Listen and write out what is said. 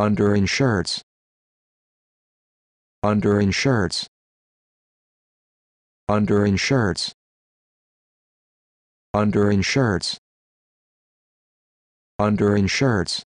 underinsureds underinsureds underinsureds underinsureds underinsureds